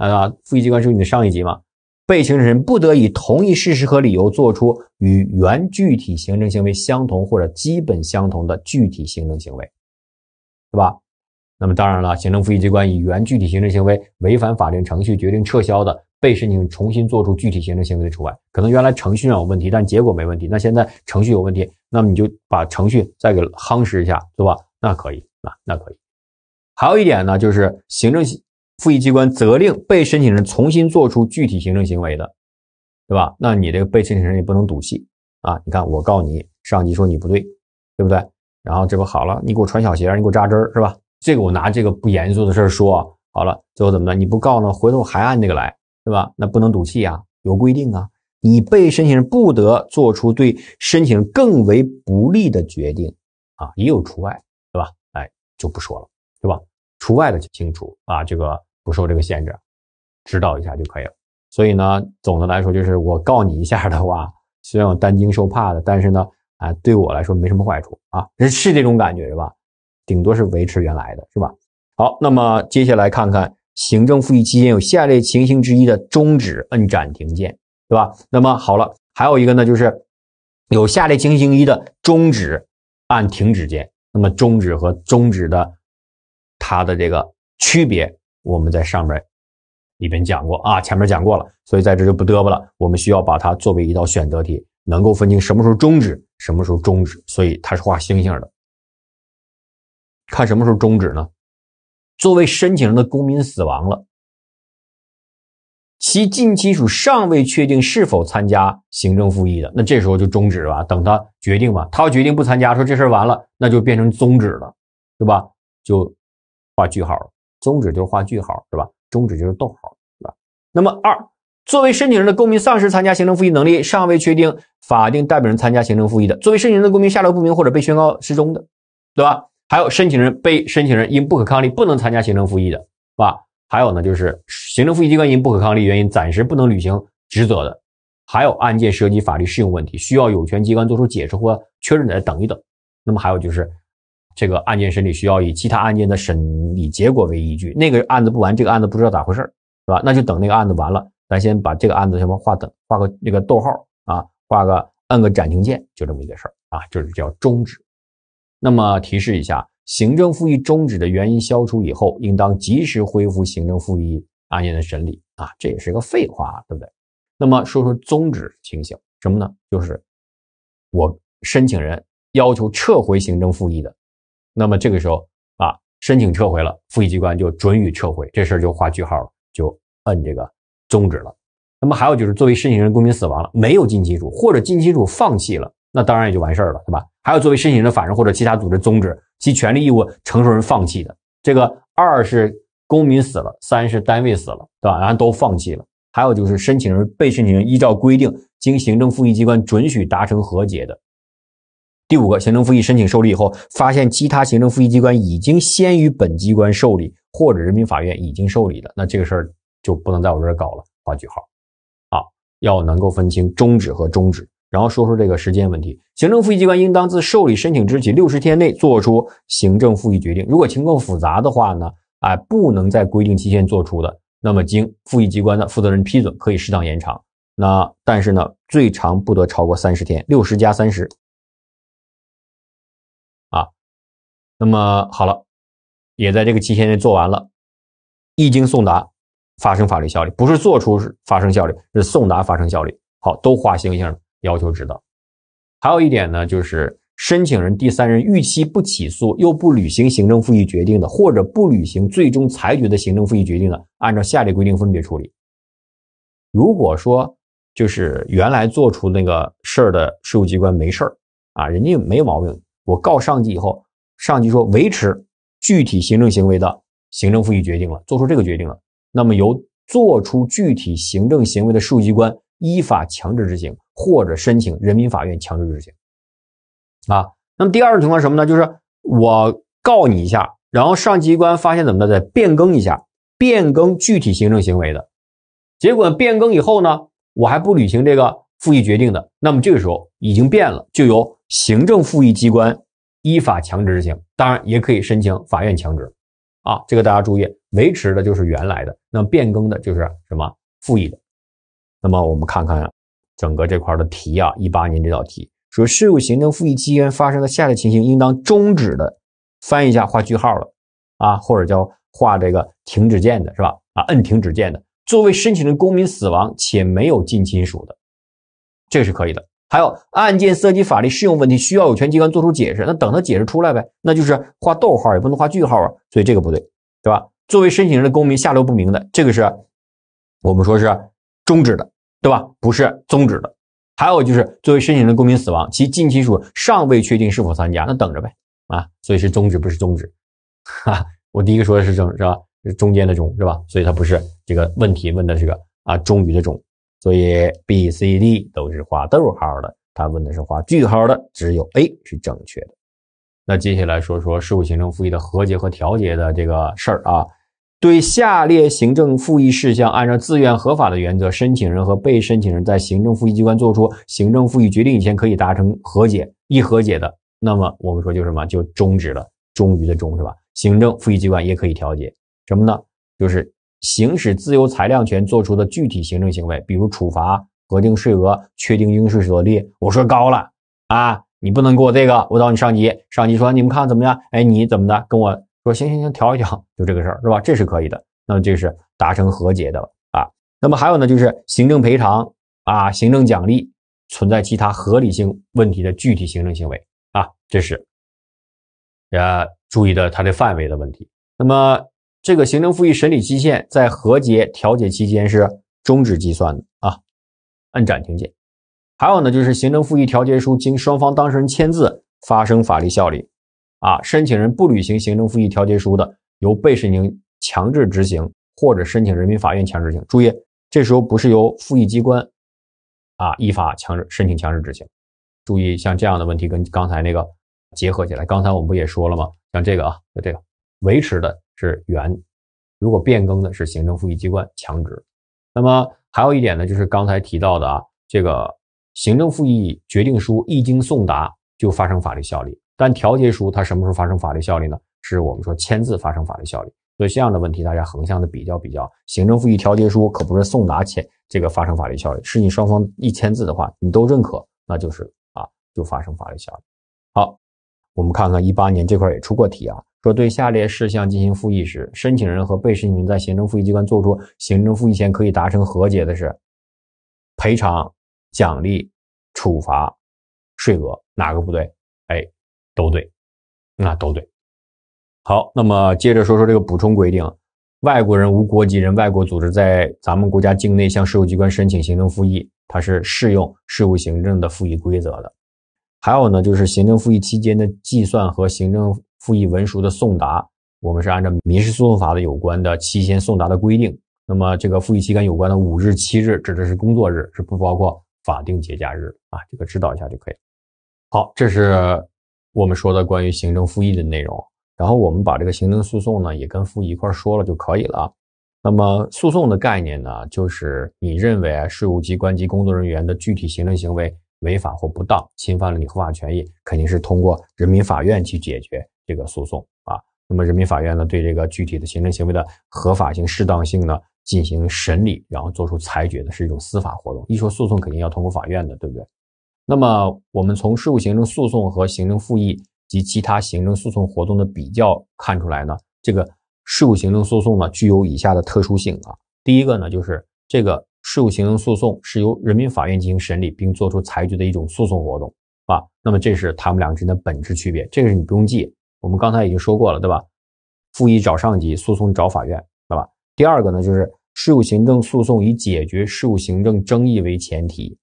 啊。复议机关是你的上一级嘛。被行政人不得以同一事实和理由作出与原具体行政行为相同或者基本相同的具体行政行为，对吧？那么当然了，行政复议机关以原具体行政行为违反法定程序决定撤销的，被申请重新作出具体行政行为的除外。可能原来程序上有问题，但结果没问题。那现在程序有问题，那么你就把程序再给夯实一下，对吧？那可以啊，那可以。还有一点呢，就是行政。复议机关责令被申请人重新做出具体行政行为的，对吧？那你这个被申请人也不能赌气啊！你看我告你，上级说你不对，对不对？然后这不好了，你给我穿小鞋，你给我扎针儿，是吧？这个我拿这个不严肃的事儿说，好了，最后怎么的？你不告呢，回头还按这个来，对吧？那不能赌气啊！有规定啊，你被申请人不得做出对申请人更为不利的决定啊！也有除外，对吧？哎，就不说了，对吧？除外的清楚啊，这个。不受这个限制，指导一下就可以了。所以呢，总的来说就是我告你一下的话，虽然我担惊受怕的，但是呢，啊，对我来说没什么坏处啊，是这种感觉是吧？顶多是维持原来的，是吧？好，那么接下来看看行政复议期间有下列情形之一的终止，按暂停键，对吧？那么好了，还有一个呢，就是有下列情形一的终止，按停止键。那么终止和终止的它的这个区别。我们在上面里边讲过啊，前面讲过了，所以在这就不嘚啵了，我们需要把它作为一道选择题，能够分清什么时候终止，什么时候终止，所以它是画星星的。看什么时候终止呢？作为申请人的公民死亡了，其近亲属尚未确定是否参加行政复议的，那这时候就终止吧，等他决定吧。他要决定不参加，说这事儿完了，那就变成终止了，对吧？就画句号了。宗旨就是画句号，是吧？宗旨就是逗号，对吧？那么二，作为申请人的公民丧失参加行政复议能力，尚未确定法定代表人参加行政复议的；作为申请人的公民下落不明或者被宣告失踪的，对吧？还有申请人被申请人因不可抗力不能参加行政复议的，是吧？还有呢，就是行政复议机关因不可抗力原因暂时不能履行职责的；还有案件涉及法律适用问题，需要有权机关作出解释或确认的，等一等。那么还有就是。这个案件审理需要以其他案件的审理结果为依据，那个案子不完，这个案子不知道咋回事是吧？那就等那个案子完了，咱先把这个案子什么画等，画个那个逗号啊，画个按个暂停键，就这么一件事儿啊，就是叫终止。那么提示一下，行政复议终止的原因消除以后，应当及时恢复行政复议案件的审理啊，这也是个废话，对不对？那么说说终止情形什么呢？就是我申请人要求撤回行政复议的。那么这个时候啊，申请撤回了，复议机关就准予撤回，这事儿就画句号了，就摁这个终止了。那么还有就是，作为申请人公民死亡了，没有近亲属或者近亲属放弃了，那当然也就完事儿了，对吧？还有作为申请人的法人或者其他组织终止，其权利义务承受人放弃的。这个二是公民死了，三是单位死了，对吧？然后都放弃了。还有就是申请人、被申请人依照规定，经行政复议机关准许达成和解的。第五个行政复议申请受理以后，发现其他行政复议机关已经先于本机关受理，或者人民法院已经受理的，那这个事儿就不能在我这儿搞了。画句号，啊，要能够分清终止和终止，然后说说这个时间问题。行政复议机关应当自受理申请之日起六十天内作出行政复议决定。如果情况复杂的话呢，哎，不能在规定期限做出的，那么经复议机关的负责人批准，可以适当延长。那但是呢，最长不得超过三十天，六十加三十。那么好了，也在这个期限内做完了，一经送达，发生法律效力，不是做出发生效力，是送达发生效力。好，都画星星，要求知道。还有一点呢，就是申请人、第三人逾期不起诉又不履行行政复议决定的，或者不履行最终裁决的行政复议决定的，按照下列规定分别处理。如果说就是原来做出那个事儿的税务机关没事儿啊，人家没毛病，我告上级以后。上级说维持具体行政行为的行政复议决定了，做出这个决定了，那么由做出具体行政行为的数机关依法强制执行，或者申请人民法院强制执行。啊，那么第二种情况什么呢？就是我告你一下，然后上级机关发现怎么的，再变更一下，变更具体行政行为的结果，变更以后呢，我还不履行这个复议决定的，那么这个时候已经变了，就由行政复议机关。依法强制执行，当然也可以申请法院强制啊。这个大家注意，维持的就是原来的，那变更的就是什么复议的。那么我们看看整个这块的题啊，一八年这道题说税务行政复议期间发生的下列情形应当终止的，翻译一下画句号了啊，或者叫画这个停止键的是吧？啊，摁停止键的，作为申请人公民死亡且没有近亲属的，这是可以的。还有案件涉及法律适用问题，需要有权机关作出解释，那等他解释出来呗，那就是画逗号也不能画句号啊，所以这个不对，对吧？作为申请人的公民下落不明的，这个是我们说是终止的，对吧？不是终止的。还有就是作为申请人的公民死亡，其近亲属尚未确定是否参加，那等着呗，啊，所以是终止不是终止。哈，[LAUGHS] 我第一个说的是终是吧？中间的终是吧？所以它不是这个问题问的这个啊终于的终。所以 B、C、D 都是画逗号的，他问的是画句号的，只有 A 是正确的。那接下来说说事务行政复议的和解和调解的这个事儿啊。对下列行政复议事项，按照自愿合法的原则，申请人和被申请人在行政复议机关作出行政复议决定以前可以达成和解，一和解的，那么我们说就什么就终止了，终于的终是吧？行政复议机关也可以调解什么呢？就是。行使自由裁量权做出的具体行政行为，比如处罚、核定税额、确定应税所得。我说高了啊，你不能给我这个，我找你上级，上级说你们看怎么样？哎，你怎么的？跟我说行行行，调一调，就这个事儿是吧？这是可以的。那么这是达成和解的了啊。那么还有呢，就是行政赔偿啊、行政奖励，存在其他合理性问题的具体行政行为啊，这是啊注意的它的范围的问题。那么。这个行政复议审理期限在和解、调解期间是终止计算的啊，按暂停键。还有呢，就是行政复议调解书经双方当事人签字发生法律效力啊。申请人不履行行政复议调解书的，由被申请强制执行或者申请人民法院强制执行。注意，这时候不是由复议机关啊依法强制申请强制执行。注意，像这样的问题跟刚才那个结合起来，刚才我们不也说了吗？像这个啊，就这个。维持的是原，如果变更的是行政复议机关强执，那么还有一点呢，就是刚才提到的啊，这个行政复议决定书一经送达就发生法律效力，但调解书它什么时候发生法律效力呢？是我们说签字发生法律效力。所以这样的问题大家横向的比较比较，行政复议调解书可不是送达前这个发生法律效力，是你双方一签字的话，你都认可，那就是啊就发生法律效力。好，我们看看一八年这块也出过题啊。说对下列事项进行复议时，申请人和被申请人，在行政复议机关作出行政复议前可以达成和解的是，赔偿、奖励、处罚、税额，哪个不对？哎，都对，那都对。好，那么接着说说这个补充规定，外国人、无国籍人、外国组织在咱们国家境内向税务机关申请行政复议，它是适用税务行政的复议规则的。还有呢，就是行政复议期间的计算和行政复议文书的送达，我们是按照民事诉讼法的有关的期限送达的规定。那么这个复议期间有关的五日、七日，指的是工作日，是不包括法定节假日啊。这个指导一下就可以了。好，这是我们说的关于行政复议的内容。然后我们把这个行政诉讼呢也跟复议一块说了就可以了。那么诉讼的概念呢，就是你认为税务机关及工作人员的具体行政行为。违法或不当，侵犯了你合法权益，肯定是通过人民法院去解决这个诉讼啊。那么人民法院呢，对这个具体的行政行为的合法性、适当性呢，进行审理，然后做出裁决的是一种司法活动。一说诉讼，肯定要通过法院的，对不对？那么我们从事务行政诉讼和行政复议及其他行政诉讼活动的比较看出来呢，这个事务行政诉讼呢，具有以下的特殊性啊。第一个呢，就是这个。税务行政诉讼是由人民法院进行审理并作出裁决的一种诉讼活动，啊，那么这是他们两间的本质区别，这个是你不用记，我们刚才已经说过了，对吧？复议找上级，诉讼找法院，对吧？第二个呢，就是税务行政诉讼以解决税务行政争议为前提，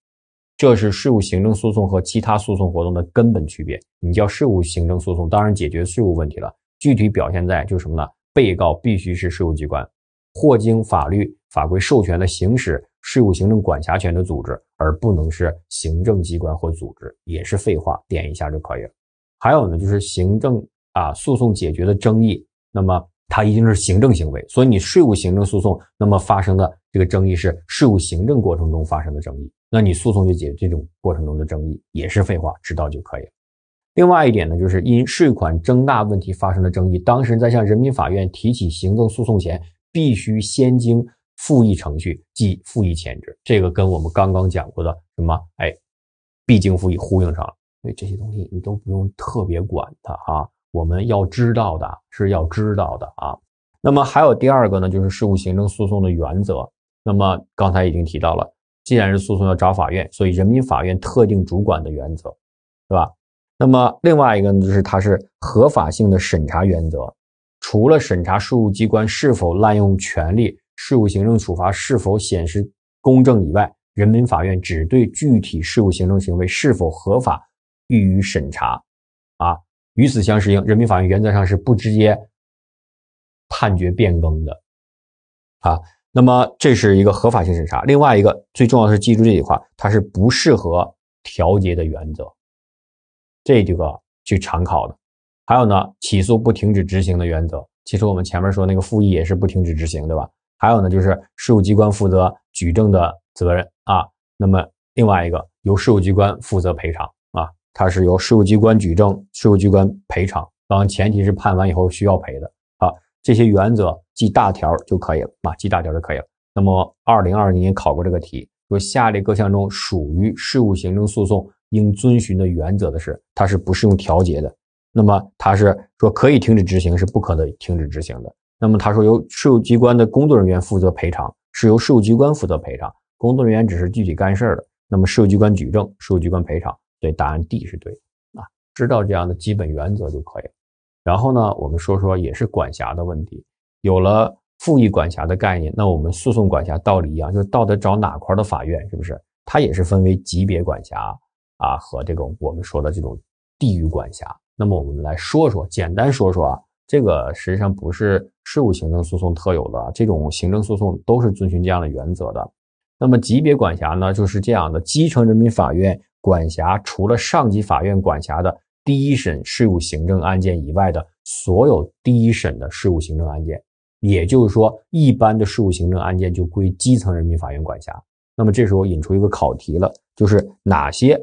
这是税务行政诉讼和其他诉讼活动的根本区别。你叫税务行政诉讼，当然解决税务问题了，具体表现在就是什么呢？被告必须是税务机关，或经法律法规授权的行使。税务行政管辖权的组织，而不能是行政机关或组织，也是废话，点一下就可以了。还有呢，就是行政啊，诉讼解决的争议，那么它一定是行政行为，所以你税务行政诉讼，那么发生的这个争议是税务行政过程中发生的争议，那你诉讼就解决这种过程中的争议，也是废话，知道就可以了。另外一点呢，就是因税款征纳问题发生的争议，当事人在向人民法院提起行政诉讼前，必须先经。复议程序即复议前置，这个跟我们刚刚讲过的什么哎，必经复议呼应上了，所以这些东西你都不用特别管它啊。我们要知道的是要知道的啊。那么还有第二个呢，就是事务行政诉讼的原则。那么刚才已经提到了，既然是诉讼要找法院，所以人民法院特定主管的原则，对吧？那么另外一个呢，就是它是合法性的审查原则，除了审查税务机关是否滥用权力。税务行政处罚是否显示公正以外，人民法院只对具体税务行政行为是否合法予以审查，啊，与此相适应，人民法院原则上是不直接判决变更的，啊，那么这是一个合法性审查。另外一个最重要的是记住这句话，它是不适合调节的原则，这句话去常考的。还有呢，起诉不停止执行的原则，其实我们前面说那个复议也是不停止执行，对吧？还有呢，就是税务机关负责举证的责任啊。那么另外一个由税务机关负责赔偿啊，它是由税务机关举证，税务机关赔偿。当然，前提是判完以后需要赔的啊。这些原则记大条就可以了啊，记大条就可以了。那么，二零二零年考过这个题，说下列各项中属于税务行政诉讼应遵循的原则的是，它是不适用调解的。那么，它是说可以停止执行，是不可能停止执行的。那么他说由税务机关的工作人员负责赔偿，是由税务机关负责赔偿，工作人员只是具体干事儿的。那么税务机关举证，税务机关赔偿。所以答案 D 是对啊，知道这样的基本原则就可以了。然后呢，我们说说也是管辖的问题，有了复议管辖的概念，那我们诉讼管辖道理一样，就到底找哪块的法院是不是？它也是分为级别管辖啊和这种我们说的这种地域管辖。那么我们来说说，简单说说啊。这个实际上不是税务行政诉讼特有的，这种行政诉讼都是遵循这样的原则的。那么级别管辖呢，就是这样的：基层人民法院管辖除了上级法院管辖的第一审税务行政案件以外的所有第一审的税务行政案件。也就是说，一般的税务行政案件就归基层人民法院管辖。那么这时候引出一个考题了，就是哪些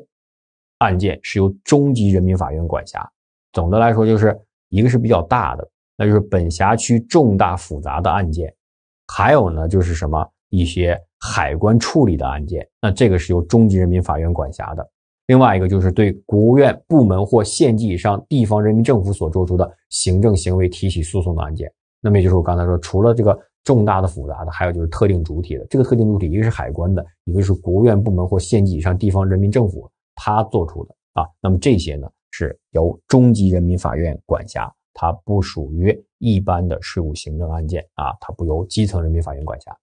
案件是由中级人民法院管辖？总的来说就是。一个是比较大的，那就是本辖区重大复杂的案件，还有呢就是什么一些海关处理的案件，那这个是由中级人民法院管辖的。另外一个就是对国务院部门或县级以上地方人民政府所作出的行政行为提起诉讼的案件，那么也就是我刚才说，除了这个重大的复杂的，还有就是特定主体的。这个特定主体，一个是海关的，一个是国务院部门或县级以上地方人民政府他做出的啊。那么这些呢？是由中级人民法院管辖，它不属于一般的税务行政案件啊，它不由基层人民法院管辖。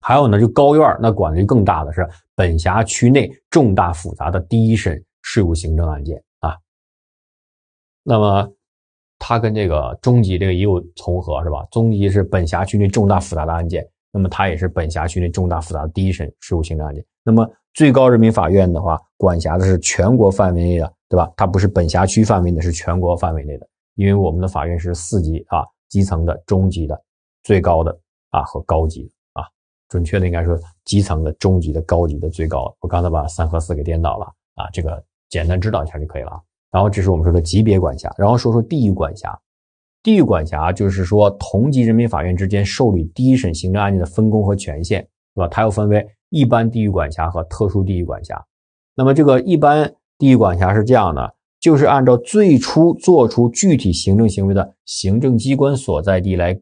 还有呢，就高院那管的更大的是本辖区内重大复杂的第一审税务行政案件啊。那么，它跟这个中级这个也有重合，是吧？中级是本辖区内重大复杂的案件。那么它也是本辖区内重大复杂的第一审税务行政案件。那么最高人民法院的话，管辖的是全国范围内的，对吧？它不是本辖区范围内的，是全国范围内的。因为我们的法院是四级啊，基层的、中级的、最高的啊和高级的啊。准确的应该说，基层的、中级的、高级的、最高的。我刚才把三和四给颠倒了啊，这个简单知道一下就可以了。然后这是我们说的级别管辖，然后说说地域管辖。地域管辖就是说，同级人民法院之间受理第一审行政案件的分工和权限，是吧？它又分为一般地域管辖和特殊地域管辖。那么，这个一般地域管辖是这样的，就是按照最初做出具体行政行为的行政机关所在地来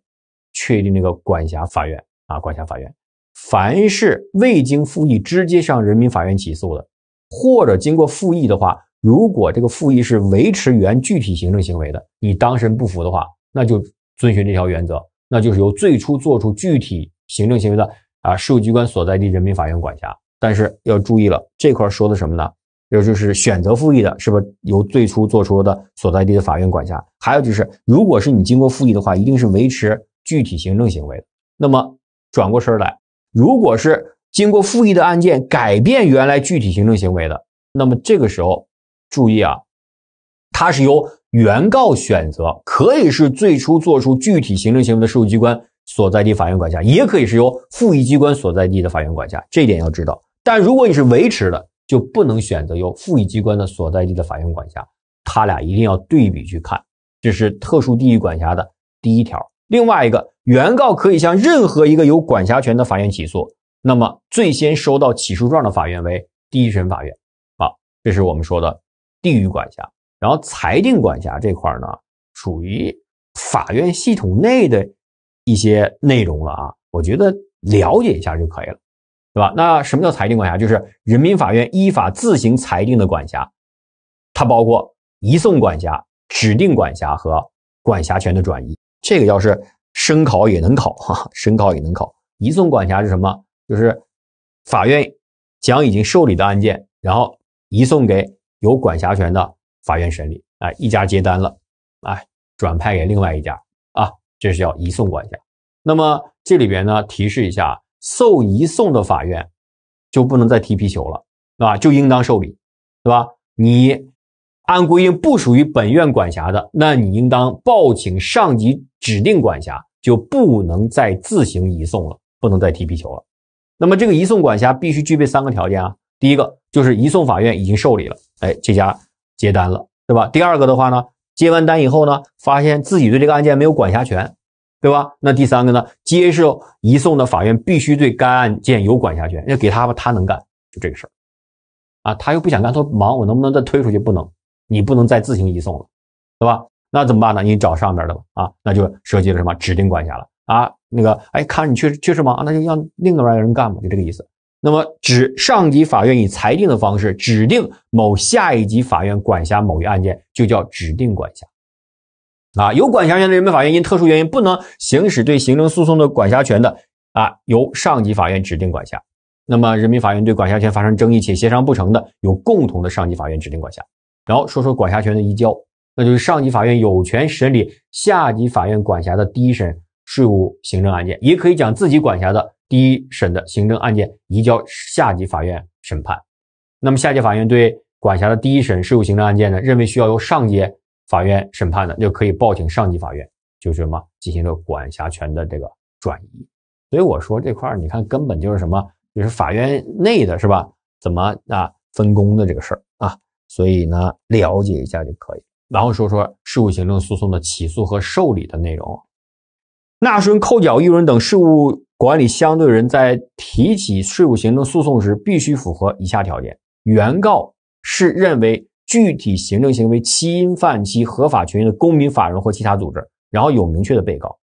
确定那个管辖法院啊，管辖法院。凡是未经复议直接向人民法院起诉的，或者经过复议的话。如果这个复议是维持原具体行政行为的，你当事人不服的话，那就遵循这条原则，那就是由最初做出具体行政行为的啊，税务机关所在地人民法院管辖。但是要注意了，这块说的什么呢？要就是选择复议的，是不是由最初做出的所在地的法院管辖？还有就是，如果是你经过复议的话，一定是维持具体行政行为。那么转过身来，如果是经过复议的案件改变原来具体行政行为的，那么这个时候。注意啊，它是由原告选择，可以是最初做出具体行政行为的税务机关所在地法院管辖，也可以是由复议机关所在地的法院管辖，这点要知道。但如果你是维持的，就不能选择由复议机关的所在地的法院管辖，他俩一定要对比去看。这是特殊地域管辖的第一条。另外一个，原告可以向任何一个有管辖权的法院起诉，那么最先收到起诉状的法院为第一审法院。好，这是我们说的。地域管辖，然后裁定管辖这块呢，属于法院系统内的一些内容了啊，我觉得了解一下就可以了，对吧？那什么叫裁定管辖？就是人民法院依法自行裁定的管辖，它包括移送管辖、指定管辖和管辖权的转移。这个要是申考也能考哈，申考也能考。移送管辖是什么？就是法院将已经受理的案件，然后移送给。有管辖权的法院审理，哎，一家接单了，哎，转派给另外一家啊，这是叫移送管辖。那么这里边呢，提示一下，受移送的法院就不能再踢皮球了，对吧？就应当受理，对吧？你按规定不属于本院管辖的，那你应当报请上级指定管辖，就不能再自行移送了，不能再踢皮球了。那么这个移送管辖必须具备三个条件啊，第一个就是移送法院已经受理了。哎，这家接单了，对吧？第二个的话呢，接完单以后呢，发现自己对这个案件没有管辖权，对吧？那第三个呢，接受移送的法院必须对该案件有管辖权，要给他吧，他能干，就这个事儿啊。他又不想干，说忙，我能不能再推出去？不能，你不能再自行移送了，对吧？那怎么办呢？你找上边的吧，啊，那就涉及了什么指定管辖了啊？那个，哎，看你确确实忙，那就让另外个人干吧，就这个意思。那么，指上级法院以裁定的方式指定某下一级法院管辖某一案件，就叫指定管辖。啊，有管辖权的人民法院因特殊原因不能行使对行政诉讼的管辖权的，啊，由上级法院指定管辖。那么，人民法院对管辖权发生争议且协商不成的，由共同的上级法院指定管辖。然后说说管辖权的移交，那就是上级法院有权审理下级法院管辖的第一审。税务行政案件也可以将自己管辖的第一审的行政案件移交下级法院审判。那么下级法院对管辖的第一审税务行政案件呢，认为需要由上级法院审判的，就可以报请上级法院，就是什么进行了管辖权的这个转移。所以我说这块儿，你看根本就是什么，就是法院内的是吧？怎么啊分工的这个事儿啊？所以呢，了解一下就可以。然后说说税务行政诉讼的起诉和受理的内容。纳税人、扣缴义务人等税务管理相对人在提起税务行政诉讼时，必须符合以下条件：原告是认为具体行政行为侵犯其合法权益的公民、法人或其他组织，然后有明确的被告。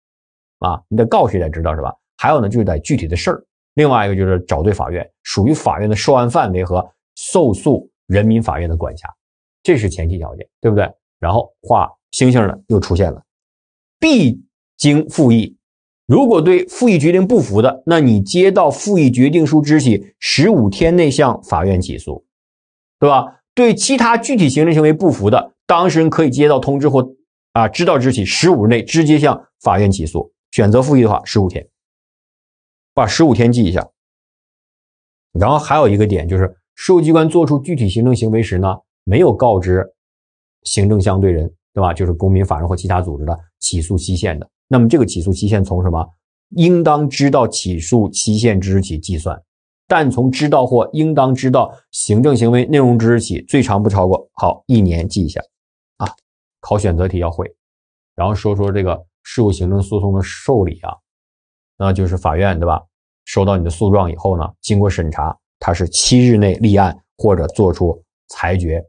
啊，你得告谁得知道是吧？还有呢，就是得具体的事儿。另外一个就是找对法院，属于法院的受案范围和受诉人民法院的管辖，这是前提条件，对不对？然后画星星的又出现了，B。经复议，如果对复议决定不服的，那你接到复议决定书之日起十五天内向法院起诉，对吧？对其他具体行政行为不服的，当事人可以接到通知或啊知道之日起十五内直接向法院起诉。选择复议的话，十五天，把十五天记一下。然后还有一个点就是，税务机关作出具体行政行为时呢，没有告知行政相对人，对吧？就是公民、法人或其他组织的起诉期限的。那么这个起诉期限从什么应当知道起诉期限之日起计算，但从知道或应当知道行政行为内容之日起，最长不超过好一年，记一下啊。考选择题要会，然后说说这个事务行政诉讼的受理啊，那就是法院对吧？收到你的诉状以后呢，经过审查，他是七日内立案或者作出裁决，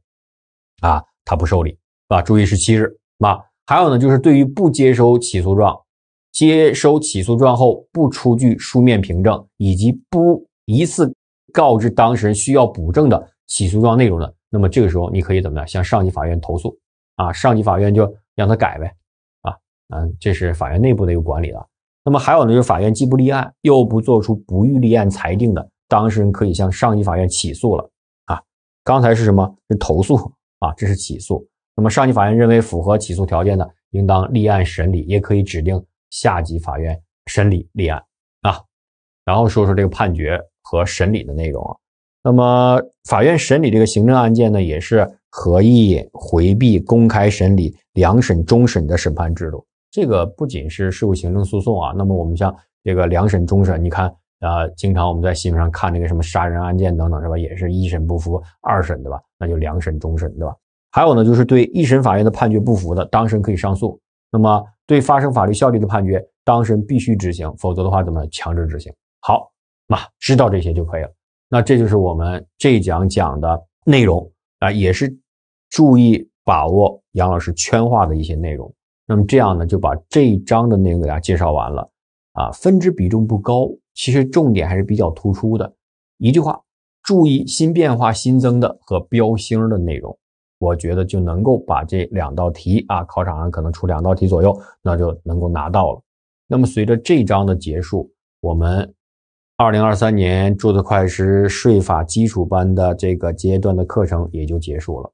啊，他不受理啊，注意是七日，那。还有呢，就是对于不接收起诉状、接收起诉状后不出具书面凭证，以及不一次告知当事人需要补证的起诉状内容的，那么这个时候你可以怎么样？向上级法院投诉啊！上级法院就让他改呗，啊，嗯，这是法院内部的一个管理了。那么还有呢，就是法院既不立案又不做出不予立案裁定的，当事人可以向上级法院起诉了啊！刚才是什么？是投诉啊？这是起诉。那么，上级法院认为符合起诉条件的，应当立案审理，也可以指定下级法院审理立案啊。然后说说这个判决和审理的内容。那么，法院审理这个行政案件呢，也是合议、回避、公开审理、两审终审的审判制度。这个不仅是税务行政诉讼啊。那么，我们像这个两审终审，你看啊，经常我们在新闻上看这个什么杀人案件等等是吧？也是一审不服，二审对吧？那就两审终审对吧？还有呢，就是对一审法院的判决不服的，当事人可以上诉。那么，对发生法律效力的判决，当事人必须执行，否则的话，怎么强制执行？好，嘛，知道这些就可以了。那这就是我们这一讲讲的内容啊，也是注意把握杨老师圈画的一些内容。那么这样呢，就把这一章的内容给大家介绍完了啊。分值比重不高，其实重点还是比较突出的。一句话，注意新变化、新增的和标星的内容。我觉得就能够把这两道题啊，考场上可能出两道题左右，那就能够拿到了。那么随着这章的结束，我们二零二三年注册会计师税法基础班的这个阶段的课程也就结束了。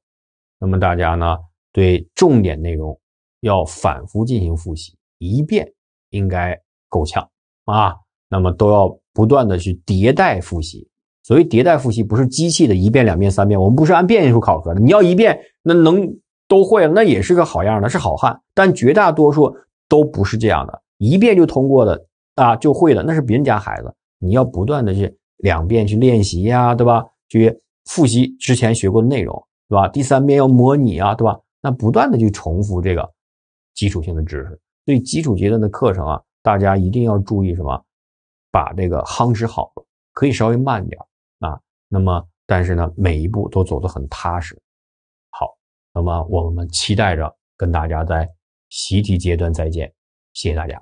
那么大家呢，对重点内容要反复进行复习，一遍应该够呛啊。那么都要不断的去迭代复习。所谓迭代复习，不是机器的一遍、两遍、三遍。我们不是按遍数考核的。你要一遍，那能都会了，那也是个好样的，是好汉。但绝大多数都不是这样的，一遍就通过的啊，就会的，那是别人家孩子。你要不断的去两遍去练习呀，对吧？去复习之前学过的内容，对吧？第三遍要模拟啊，对吧？那不断的去重复这个基础性的知识。所以基础阶段的课程啊，大家一定要注意什么？把这个夯实好了，可以稍微慢点。那么，但是呢，每一步都走得很踏实。好，那么我们期待着跟大家在习题阶段再见，谢谢大家。